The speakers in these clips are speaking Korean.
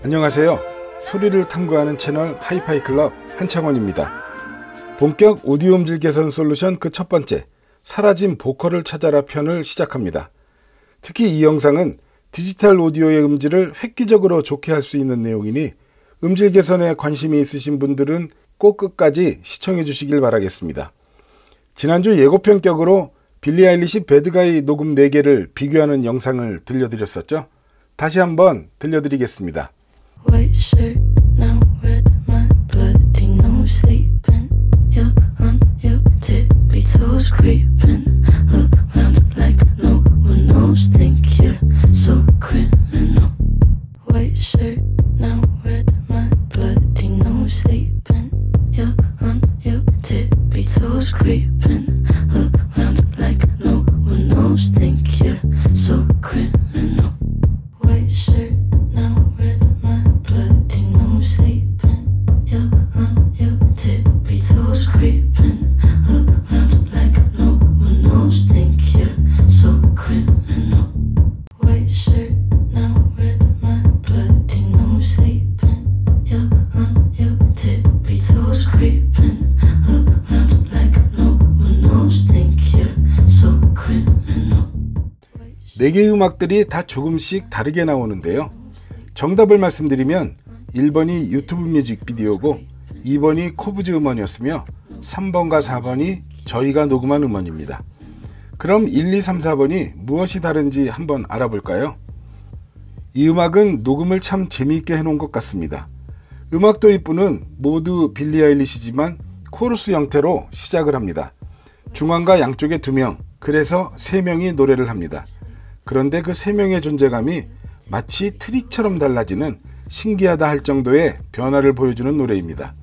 안녕하세요. 소리를 탐구하는 채널 하이파이 클럽 한창원입니다. 본격 오디오 음질 개선 솔루션 그 첫 번째, 사라진 보컬을 찾아라 편을 시작합니다. 특히 이 영상은 디지털 오디오의 음질을 획기적으로 좋게 할 수 있는 내용이니 음질 개선에 관심이 있으신 분들은 꼭 끝까지 시청해 주시길 바라겠습니다. 지난주 예고편 격으로 빌리 아일리시 배드가이 녹음 4개를 비교하는 영상을 들려드렸었죠. 다시 한번 들려드리겠습니다. white shirt 곡의 음악들이 다 조금씩 다르게 나오는데요. 정답을 말씀드리면 1번이 유튜브 뮤직비디오고 2번이 코브즈 음원이었으며 3번과 4번이 저희가 녹음한 음원입니다. 그럼 1, 2, 3, 4번이 무엇이 다른지 한번 알아볼까요? 이 음악은 녹음을 참 재미있게 해놓은 것 같습니다. 음악도 이쁘는 모두 빌리 아일리시지만 코러스 형태로 시작을 합니다. 중앙과 양쪽에 2명, 그래서 3명이 노래를 합니다. 그런데 그 세 명의 존재감이 마치 트릭처럼 달라지는 신기하다 할 정도의 변화를 보여주는 노래입니다.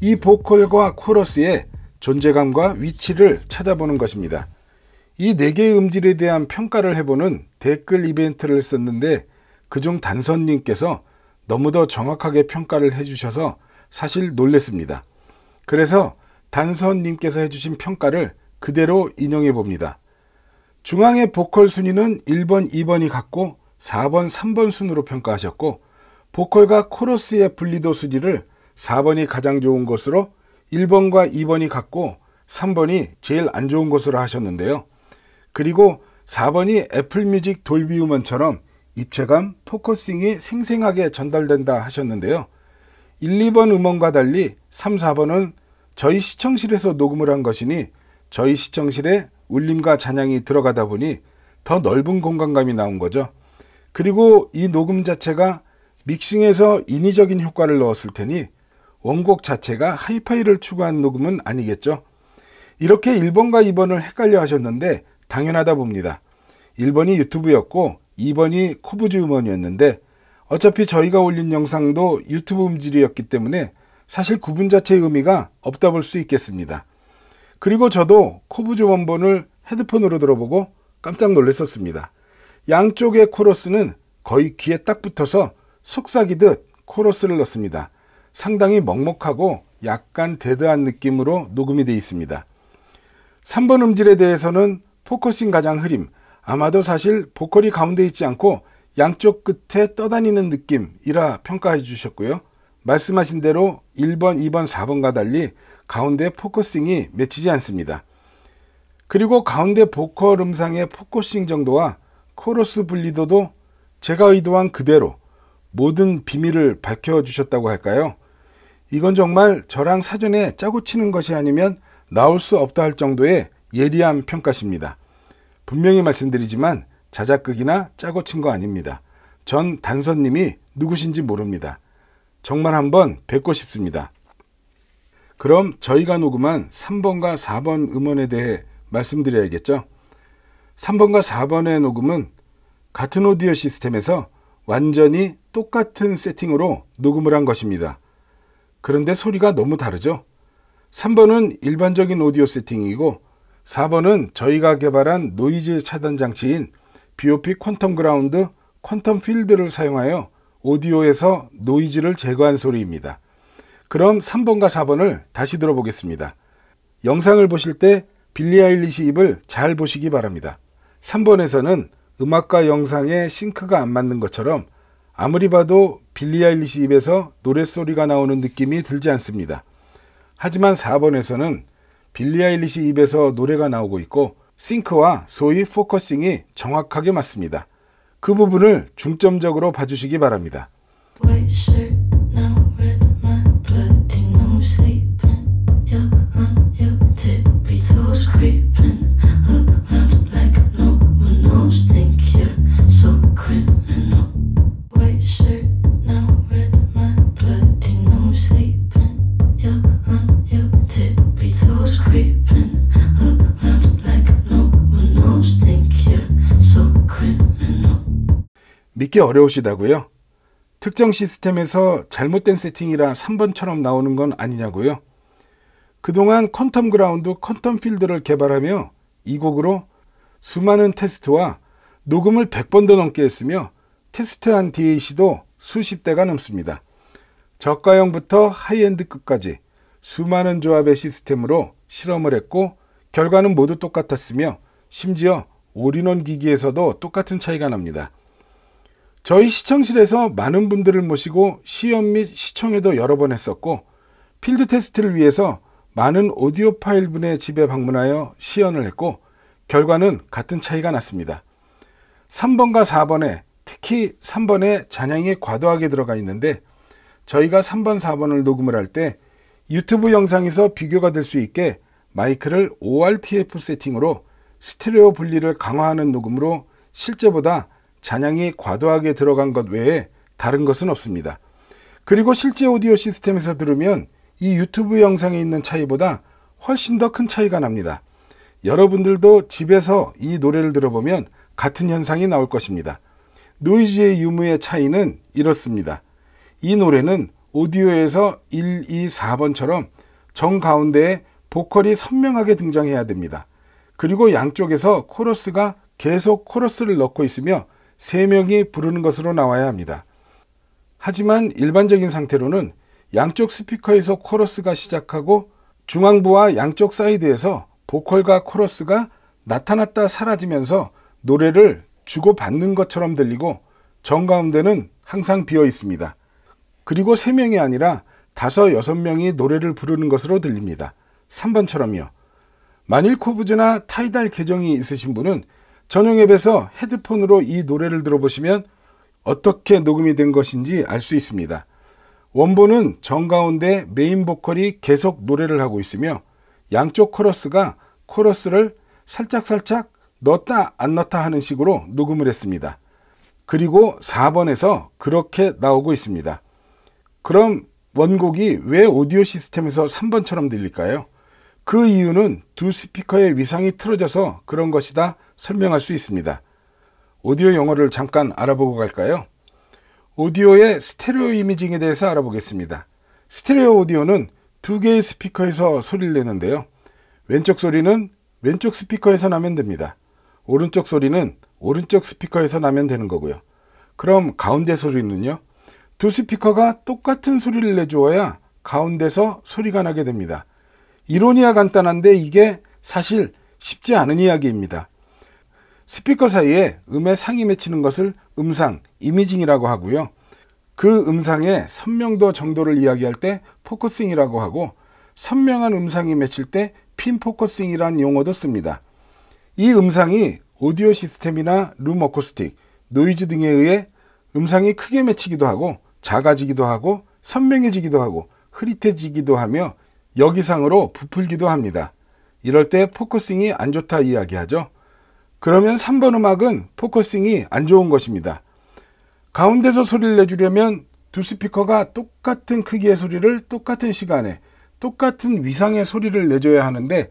이 보컬과 코러스의 존재감과 위치를 찾아보는 것입니다. 이 네 개의 음질에 대한 평가를 해보는 댓글 이벤트를 썼는데 그중 단선님께서 너무 더 정확하게 평가를 해주셔서 사실 놀랬습니다. 그래서 단선님께서 해주신 평가를 그대로 인용해 봅니다. 중앙의 보컬 순위는 1번, 2번이 같고 4번, 3번 순으로 평가하셨고 보컬과 코러스의 분리도 순위를 4번이 가장 좋은 것으로 1번과 2번이 같고 3번이 제일 안 좋은 것으로 하셨는데요. 그리고 4번이 애플뮤직 돌비 우먼처럼 입체감, 포커싱이 생생하게 전달된다 하셨는데요. 1, 2번 음원과 달리 3, 4번은 저희 시청실에서 녹음을 한 것이니 저희 시청실에 울림과 잔향이 들어가다 보니 더 넓은 공간감이 나온 거죠. 그리고 이 녹음 자체가 믹싱에서 인위적인 효과를 넣었을 테니 원곡 자체가 하이파이를 추구한 녹음은 아니겠죠. 이렇게 1번과 2번을 헷갈려 하셨는데 당연하다 봅니다. 1번이 유튜브였고 2번이 코브즈 음원이었는데 어차피 저희가 올린 영상도 유튜브 음질이었기 때문에 사실 구분 자체의 의미가 없다 볼 수 있겠습니다. 그리고 저도 코브즈 원본을 헤드폰으로 들어보고 깜짝 놀랐었습니다. 양쪽의 코러스는 거의 귀에 딱 붙어서 속삭이듯 코러스를 넣습니다. 상당히 먹먹하고 약간 데드한 느낌으로 녹음이 되어 있습니다. 3번 음질에 대해서는 포커싱 가장 흐림, 아마도 사실 보컬이 가운데 있지 않고 양쪽 끝에 떠다니는 느낌이라 평가해 주셨고요. 말씀하신 대로 1번, 2번, 4번과 달리 가운데 포커싱이 맺히지 않습니다. 그리고 가운데 보컬 음상의 포커싱 정도와 코러스 분리도도 제가 의도한 그대로 모든 비밀을 밝혀주셨다고 할까요? 이건 정말 저랑 사전에 짜고 치는 것이 아니면 나올 수 없다 할 정도의 예리한 평가십니다. 분명히 말씀드리지만 자작극이나 짜고 친 거 아닙니다. 전 단서님이 누구신지 모릅니다. 정말 한번 뵙고 싶습니다. 그럼 저희가 녹음한 3번과 4번 음원에 대해 말씀드려야겠죠. 3번과 4번의 녹음은 같은 오디오 시스템에서 완전히 똑같은 세팅으로 녹음을 한 것입니다. 그런데 소리가 너무 다르죠? 3번은 일반적인 오디오 세팅이고 4번은 저희가 개발한 노이즈 차단 장치인 BOP 퀀텀 그라운드 퀀텀 필드를 사용하여 오디오에서 노이즈를 제거한 소리입니다. 그럼 3번과 4번을 다시 들어보겠습니다. 영상을 보실 때 빌리 아일리시 입을 잘 보시기 바랍니다. 3번에서는 음악과 영상의 싱크가 안 맞는 것처럼 아무리 봐도 빌리 아일리시 입에서 노랫소리가 나오는 느낌이 들지 않습니다. 하지만 4번에서는 빌리 아일리시 입에서 노래가 나오고 있고 싱크와 소위 포커싱이 정확하게 맞습니다. 그 부분을 중점적으로 봐주시기 바랍니다. 믿기 어려우시다고요? 특정 시스템에서 잘못된 세팅이라 3번처럼 나오는 건 아니냐고요? 그동안 퀀텀 그라운드 퀀텀 필드를 개발하며 이 곡으로 수많은 테스트와 녹음을 100번도 넘게 했으며 테스트한 DAC도 수십 대가 넘습니다. 저가형부터 하이엔드급까지 수많은 조합의 시스템으로 실험을 했고 결과는 모두 똑같았으며 심지어 올인원 기기에서도 똑같은 차이가 납니다. 저희 시청실에서 많은 분들을 모시고 시연 및 시청회도 여러 번 했었고 필드 테스트를 위해서 많은 오디오 파일 분의 집에 방문하여 시연을 했고 결과는 같은 차이가 났습니다. 3번과 4번에 특히 3번에 잔향이 과도하게 들어가 있는데 저희가 3번, 4번을 녹음을 할 때 유튜브 영상에서 비교가 될 수 있게 마이크를 ORTF 세팅으로 스테레오 분리를 강화하는 녹음으로 실제보다 잔향이 과도하게 들어간 것 외에 다른 것은 없습니다. 그리고 실제 오디오 시스템에서 들으면 이 유튜브 영상에 있는 차이보다 훨씬 더 큰 차이가 납니다. 여러분들도 집에서 이 노래를 들어보면 같은 현상이 나올 것입니다. 노이즈의 유무의 차이는 이렇습니다. 이 노래는 오디오에서 1, 2, 4번처럼 정 가운데에 보컬이 선명하게 등장해야 됩니다. 그리고 양쪽에서 코러스가 계속 코러스를 넣고 있으며 3명이 부르는 것으로 나와야 합니다. 하지만 일반적인 상태로는 양쪽 스피커에서 코러스가 시작하고 중앙부와 양쪽 사이드에서 보컬과 코러스가 나타났다 사라지면서 노래를 주고받는 것처럼 들리고 정가운데는 항상 비어 있습니다. 그리고 3명이 아니라 5, 6명이 노래를 부르는 것으로 들립니다. 3번처럼요. 만일 코브즈나 타이달 계정이 있으신 분은 전용 앱에서 헤드폰으로 이 노래를 들어보시면 어떻게 녹음이 된 것인지 알 수 있습니다. 원본은 정가운데 메인 보컬이 계속 노래를 하고 있으며 양쪽 코러스가 코러스를 살짝살짝 넣었다 안 넣었다 하는 식으로 녹음을 했습니다. 그리고 4번에서 그렇게 나오고 있습니다. 그럼 원곡이 왜 오디오 시스템에서 3번처럼 들릴까요? 그 이유는 두 스피커의 위상이 틀어져서 그런 것이다 설명할 수 있습니다. 오디오 용어를 잠깐 알아보고 갈까요? 오디오의 스테레오 이미징에 대해서 알아보겠습니다. 스테레오 오디오는 두 개의 스피커에서 소리를 내는데요. 왼쪽 소리는 왼쪽 스피커에서 나면 됩니다. 오른쪽 소리는 오른쪽 스피커에서 나면 되는 거고요. 그럼 가운데 소리는요? 두 스피커가 똑같은 소리를 내주어야 가운데서 소리가 나게 됩니다. 이론이야 간단한데 이게 사실 쉽지 않은 이야기입니다. 스피커 사이에 음의 상이 맺히는 것을 음상, 이미징이라고 하고요. 그 음상의 선명도 정도를 이야기할 때 포커싱이라고 하고 선명한 음상이 맺힐 때 핀 포커싱이란 용어도 씁니다. 이 음상이 오디오 시스템이나 룸 어쿠스틱, 노이즈 등에 의해 음상이 크게 맺히기도 하고 작아지기도 하고 선명해지기도 하고 흐릿해지기도 하며 여기상으로 부풀기도 합니다. 이럴 때 포커싱이 안 좋다 이야기하죠. 그러면 3번 음악은 포커싱이 안 좋은 것입니다. 가운데서 소리를 내주려면 두 스피커가 똑같은 크기의 소리를 똑같은 시간에 똑같은 위상의 소리를 내줘야 하는데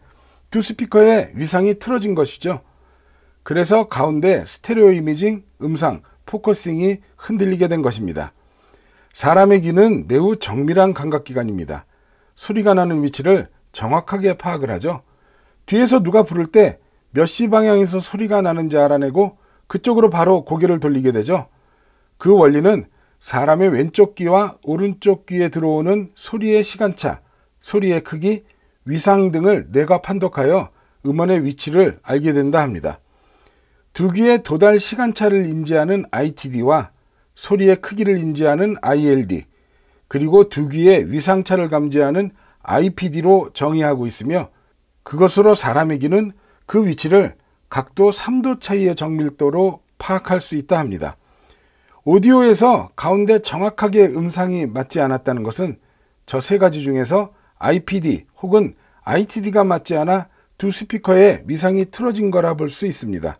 두 스피커의 위상이 틀어진 것이죠. 그래서 가운데 스테레오 이미징, 음상, 포커싱이 흔들리게 된 것입니다. 사람의 귀는 매우 정밀한 감각기관입니다. 소리가 나는 위치를 정확하게 파악을 하죠. 뒤에서 누가 부를 때 몇시 방향에서 소리가 나는지 알아내고 그쪽으로 바로 고개를 돌리게 되죠. 그 원리는 사람의 왼쪽 귀와 오른쪽 귀에 들어오는 소리의 시간차, 소리의 크기, 위상 등을 뇌가 판독하여 음원의 위치를 알게 된다 합니다. 두 귀의 도달 시간차를 인지하는 ITD와 소리의 크기를 인지하는 ILD, 그리고 두 귀의 위상차를 감지하는 IPD로 정의하고 있으며 그것으로 사람의 귀는 그 위치를 각도 3도 차이의 정밀도로 파악할 수 있다 합니다. 오디오에서 가운데 정확하게 음상이 맞지 않았다는 것은 저 세 가지 중에서 IPD 혹은 ITD가 맞지 않아 두 스피커의 미상이 틀어진 거라 볼 수 있습니다.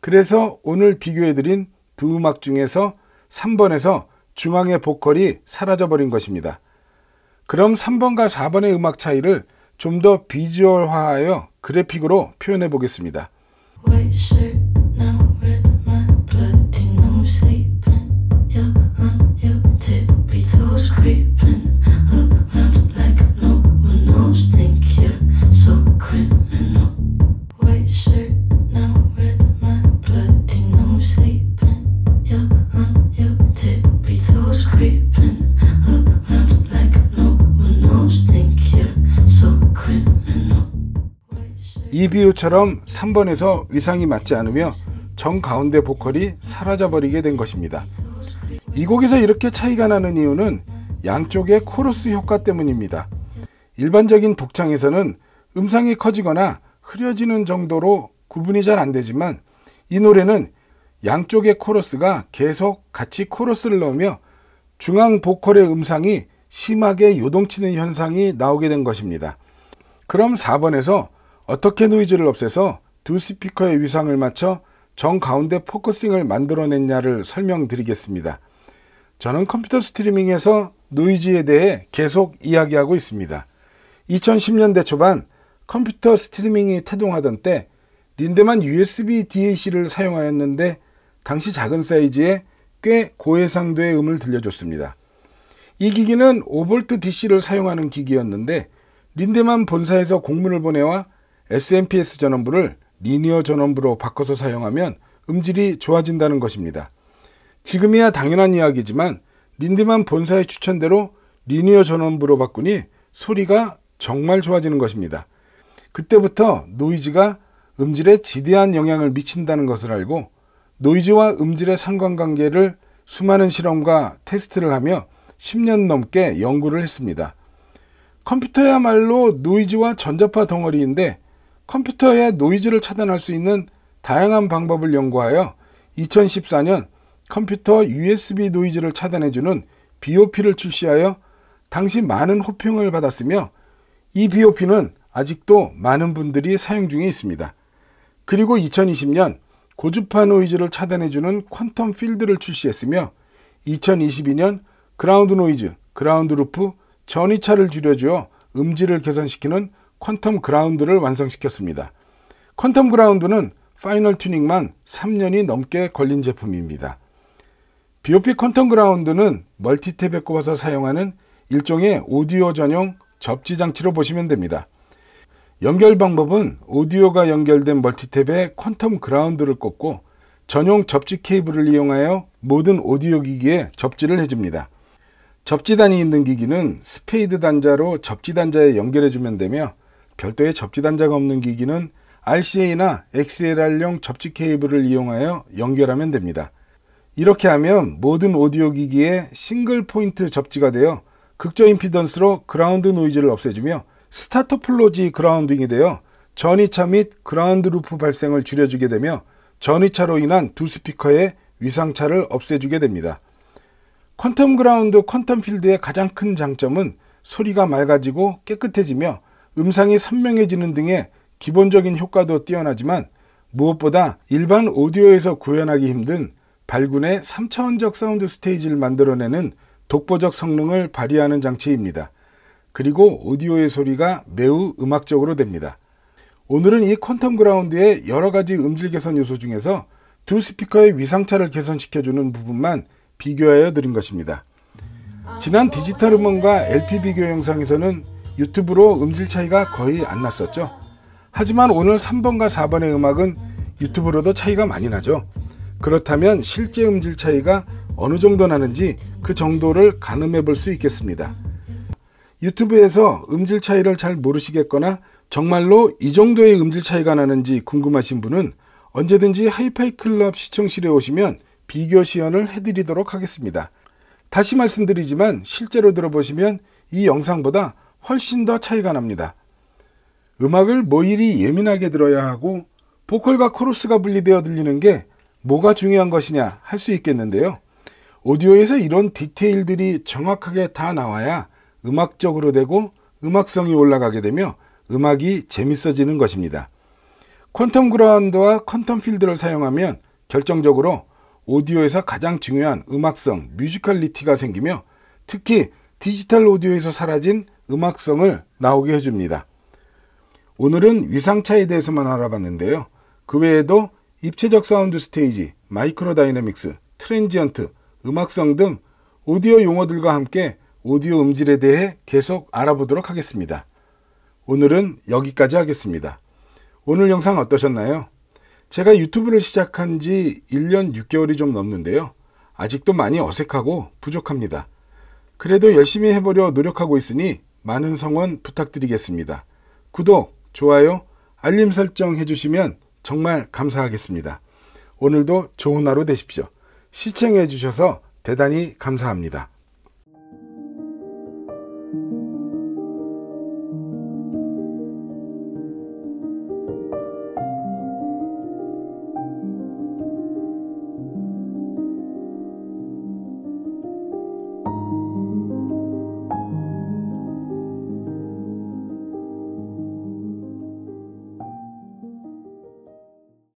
그래서 오늘 비교해드린 두 음악 중에서 3번에서 중앙의 보컬이 사라져버린 것입니다. 그럼 3번과 4번의 음악 차이를 좀더 비주얼화하여 그래픽으로 표현해 보겠습니다. 이 비유처럼 3번에서 의상이 맞지 않으며 정가운데 보컬이 사라져버리게 된 것입니다. 이 곡에서 이렇게 차이가 나는 이유는 양쪽의 코러스 효과 때문입니다. 일반적인 독창에서는 음상이 커지거나 흐려지는 정도로 구분이 잘 안 되지만 이 노래는 양쪽의 코러스가 계속 같이 코러스를 넣으며 중앙 보컬의 음상이 심하게 요동치는 현상이 나오게 된 것입니다. 그럼 4번에서 어떻게 노이즈를 없애서 두 스피커의 위상을 맞춰 정 가운데 포커싱을 만들어냈냐를 설명드리겠습니다. 저는 컴퓨터 스트리밍에서 노이즈에 대해 계속 이야기하고 있습니다. 2010년대 초반 컴퓨터 스트리밍이 태동하던 때 린데만 USB DAC를 사용하였는데 당시 작은 사이즈에 꽤 고해상도의 음을 들려줬습니다. 이 기기는 5V DC를 사용하는 기기였는데 린데만 본사에서 공문을 보내와 SMPS 전원부를 리니어 전원부로 바꿔서 사용하면 음질이 좋아진다는 것입니다. 지금이야 당연한 이야기지만 린드만 본사의 추천대로 리니어 전원부로 바꾸니 소리가 정말 좋아지는 것입니다. 그때부터 노이즈가 음질에 지대한 영향을 미친다는 것을 알고 노이즈와 음질의 상관관계를 수많은 실험과 테스트를 하며 10년 넘게 연구를 했습니다. 컴퓨터야말로 노이즈와 전자파 덩어리인데 컴퓨터의 노이즈를 차단할 수 있는 다양한 방법을 연구하여 2014년 컴퓨터 USB 노이즈를 차단해주는 BOP를 출시하여 당시 많은 호평을 받았으며 이 BOP는 아직도 많은 분들이 사용 중에 있습니다. 그리고 2020년 고주파 노이즈를 차단해주는 퀀텀 필드를 출시했으며 2022년 그라운드 노이즈, 그라운드 루프, 전위차를 줄여주어 음질을 개선시키는 퀀텀 그라운드를 완성시켰습니다. 퀀텀 그라운드는 파이널 튜닝만 3년이 넘게 걸린 제품입니다. BOP 퀀텀 그라운드는 멀티탭에 꼽아서 사용하는 일종의 오디오 전용 접지 장치로 보시면 됩니다. 연결 방법은 오디오가 연결된 멀티탭에 퀀텀 그라운드를 꽂고 전용 접지 케이블을 이용하여 모든 오디오 기기에 접지를 해줍니다. 접지단이 있는 기기는 스페이드 단자로 접지 단자에 연결해주면 되며 별도의 접지 단자가 없는 기기는 RCA나 XLR용 접지 케이블을 이용하여 연결하면 됩니다. 이렇게 하면 모든 오디오 기기에 싱글 포인트 접지가 되어 극저 임피던스로 그라운드 노이즈를 없애주며 스타터 플로지 그라운딩이 되어 전이차 및 그라운드 루프 발생을 줄여주게 되며 전이차로 인한 두 스피커의 위상차를 없애주게 됩니다. 퀀텀 그라운드 퀀텀 필드의 가장 큰 장점은 소리가 맑아지고 깨끗해지며 음상이 선명해지는 등의 기본적인 효과도 뛰어나지만 무엇보다 일반 오디오에서 구현하기 힘든 발군의 3차원적 사운드 스테이지를 만들어내는 독보적 성능을 발휘하는 장치입니다. 그리고 오디오의 소리가 매우 음악적으로 됩니다. 오늘은 이 퀀텀 그라운드의 여러 가지 음질 개선 요소 중에서 두 스피커의 위상차를 개선시켜주는 부분만 비교하여 드린 것입니다. 지난 디지털 음원과 LP 비교 영상에서는 유튜브로 음질 차이가 거의 안 났었죠. 하지만 오늘 3번과 4번의 음악은 유튜브로도 차이가 많이 나죠. 그렇다면 실제 음질 차이가 어느 정도 나는지 그 정도를 가늠해 볼 수 있겠습니다. 유튜브에서 음질 차이를 잘 모르시겠거나 정말로 이 정도의 음질 차이가 나는지 궁금하신 분은 언제든지 하이파이 클럽 시청실에 오시면 비교 시연을 해드리도록 하겠습니다. 다시 말씀드리지만 실제로 들어보시면 이 영상보다 훨씬 더 차이가 납니다. 음악을 뭐이 예민하게 들어야 하고 보컬과 코러스가 분리되어 들리는 게 뭐가 중요한 것이냐 할 수 있겠는데요. 오디오에서 이런 디테일들이 정확하게 다 나와야 음악적으로 되고 음악성이 올라가게 되며 음악이 재밌어지는 것입니다. 퀀텀 그라운드와 퀀텀 필드를 사용하면 결정적으로 오디오에서 가장 중요한 음악성, 뮤지컬리티가 생기며 특히 디지털 오디오에서 사라진 음악성을 나오게 해줍니다. 오늘은 위상차에 대해서만 알아봤는데요. 그 외에도 입체적 사운드 스테이지, 마이크로 다이내믹스, 트랜지언트, 음악성 등 오디오 용어들과 함께 오디오 음질에 대해 계속 알아보도록 하겠습니다. 오늘은 여기까지 하겠습니다. 오늘 영상 어떠셨나요? 제가 유튜브를 시작한 지 1년 6개월이 좀 넘는데요. 아직도 많이 어색하고 부족합니다. 그래도 열심히 해보려 노력하고 있으니 많은 성원 부탁드리겠습니다. 구독, 좋아요, 알림 설정 해주시면 정말 감사하겠습니다. 오늘도 좋은 하루 되십시오. 시청해주셔서 대단히 감사합니다.